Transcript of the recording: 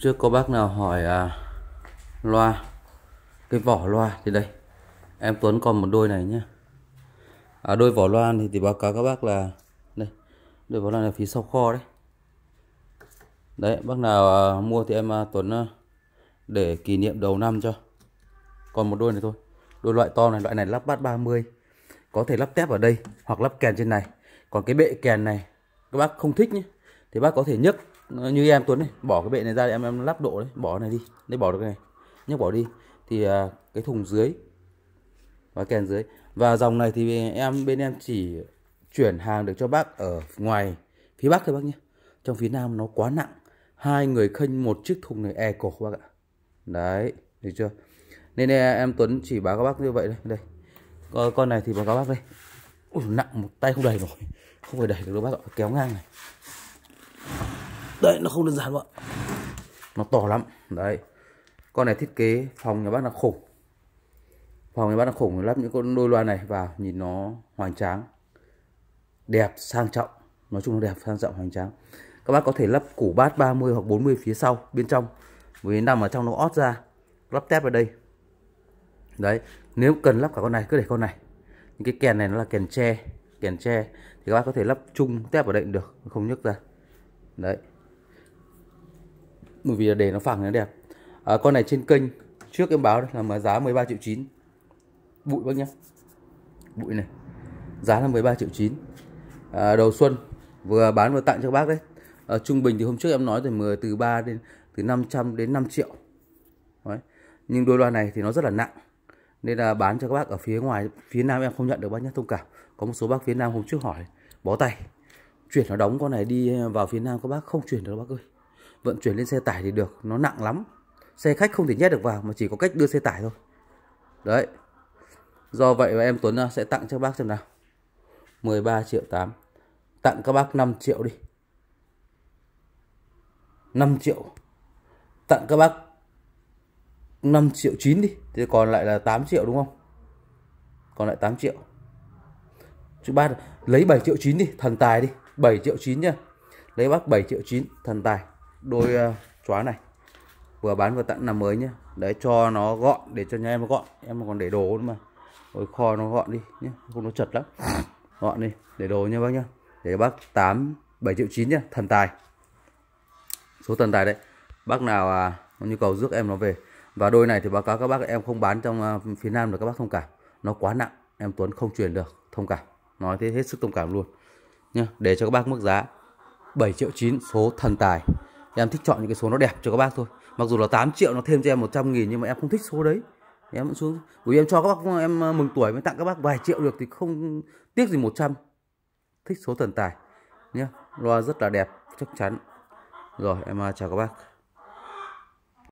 trước có bác nào hỏi à, loa cái vỏ loa thì đây em Tuấn còn một đôi này nhé à, đôi vỏ loa thì, thì báo cáo các bác là đây đôi vỏ loa là phí sau kho đấy đấy bác nào à, mua thì em à, Tuấn à, để kỷ niệm đầu năm cho còn một đôi này thôi đôi loại to này loại này lắp bát 30 có thể lắp tép ở đây hoặc lắp kèn trên này còn cái bệ kèn này các bác không thích nhé thì bác có thể nhấc như em Tuấn này bỏ cái bệ này ra em em lắp độ đấy bỏ này đi để bỏ được cái này nhấc bỏ đi thì à, cái thùng dưới và kèn dưới và dòng này thì em bên em chỉ chuyển hàng được cho bác ở ngoài phía bắc thôi bác nhé trong phía nam nó quá nặng hai người khênh một chiếc thùng này e cổ bác ạ đấy được chưa nên em Tuấn chỉ báo các bác như vậy đây đây con này thì báo các bác đây Ui, nặng một tay không đầy rồi không phải đẩy được đâu bác ạ kéo ngang này đấy nó không đơn giản mọi nó to lắm đấy con này thiết kế phòng nhà bác là khủng phòng nhà bác là khủng lắp những con đôi loa này vào nhìn nó hoành tráng đẹp sang trọng nói chung là đẹp sang trọng hoành tráng các bác có thể lắp củ bát 30 hoặc 40 phía sau bên trong vì nằm ở trong nó ót ra lắp tép vào đây đấy nếu cần lắp cả con này cứ để con này những cái kèn này nó là kèn tre kèn tre thì các bác có thể lắp chung tép vào đây cũng được không nhức ra đấy bởi vì để nó phẳng nó đẹp à, con này trên kênh trước em báo là mà giá 13 triệu 9 bụi bác nhé bụi này giá là 13 triệu 9 à, ờ, đầu xuân vừa bán vừa tặng cho bác đấy à, trung bình thì hôm trước em nói từ 10 từ 3 đến từ 500 đến 5 triệu đấy. nhưng đôi loa này thì nó rất là nặng nên là bán cho các bác ở phía ngoài phía nam em không nhận được bác nhé thông cảm có một số bác phía nam hôm trước hỏi bó tay chuyển nó đóng con này đi vào phía nam các bác không chuyển được bác ơi vận chuyển lên xe tải thì được nó nặng lắm xe khách không thể nhét được vào mà chỉ có cách đưa xe tải thôi đấy do vậy mà em Tuấn à, sẽ tặng cho bác xem nào 13 triệu 8 tặng các bác 5 triệu đi 5 triệu tặng các bác 5 triệu 9 đi thì còn lại là 8 triệu đúng không còn lại 8 triệu chú bác lấy 7 triệu 9 đi, thần tài đi 7 triệu 9 nhá Lấy bác 7 triệu 9, thần tài đôi ờ, chóa này vừa bán vừa tặng làm mới nhé đấy cho nó gọn để cho nhà em nó gọn em còn để đồ nữa mà ôi kho nó gọn đi nhé không nó chật lắm gọn đi để đồ nha bác nhá để bác tám bảy triệu chín nhá thần tài số thần tài đấy bác nào à, có nhu cầu rước em nó về và đôi này thì báo cáo các bác em không bán trong ờ, phía nam được các bác thông cảm nó quá nặng em Tuấn không truyền được thông cảm nói thế hết sức thông cảm luôn nhá để cho các bác mức giá 7 triệu 9 số thần tài thì em thích chọn những cái số nó đẹp cho các bác thôi mặc dù là 8 triệu nó thêm cho em 100 nghìn nhưng mà em không thích số đấy em vẫn xuống gửi em cho các bác em ờ, mừng tuổi mới tặng các bác vài triệu được thì không tiếc gì 100 thích số thần tài nhé loa rất là đẹp chắc chắn rồi em ờ, chào các bác